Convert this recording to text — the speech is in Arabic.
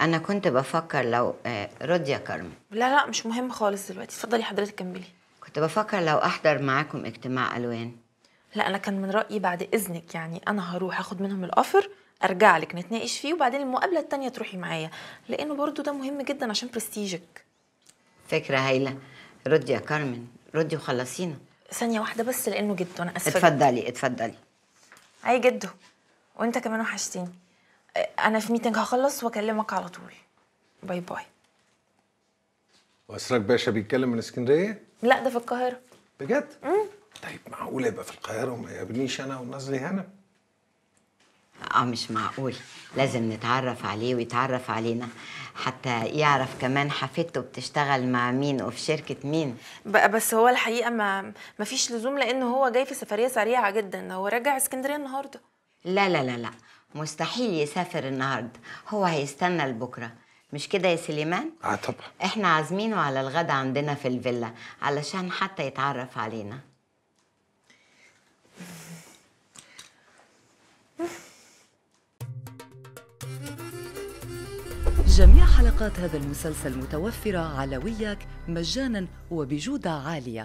انا كنت بفكر لو آه، رد يا كرم لا لا مش مهم خالص دلوقتي اتفضلي حضرتك كملي كنت بفكر لو احضر معاكم اجتماع الوان لا انا كان من رايي بعد اذنك يعني انا هروح اخد منهم الاوفر ارجع لك نتناقش فيه وبعدين المقابله التانية تروحي معايا لانه برضو ده مهم جدا عشان برستيجك فكره هايله ردي يا كارمن ردي وخلصينا ثانيه واحده بس لانه جدو انا اسفه اتفضلي اتفضلي اي جدو وانت كمان وحشتيني انا في ميتنج هخلص واكلمك على طول باي باي واسراج باشا بيتكلم من اسكندريه لا ده في القاهره بجد امم طيب معقول يبقى في القاهره وما يقابلنيش انا والناس دي هنا اه مش معقول لازم نتعرف عليه ويتعرف علينا حتى يعرف كمان حفيدته بتشتغل مع مين وفي شركه مين بقى بس هو الحقيقه ما ما فيش لزوم لان هو جاي في سفريه سريعه جدا هو راجع اسكندريه النهارده لا لا لا لا مستحيل يسافر النهارده هو هيستنى لبكره مش كده يا سليمان؟ اه طبعا احنا عازمينه على الغدا عندنا في الفيلا علشان حتى يتعرف علينا جميع حلقات هذا المسلسل متوفرة على وياك مجانا وبجودة عالية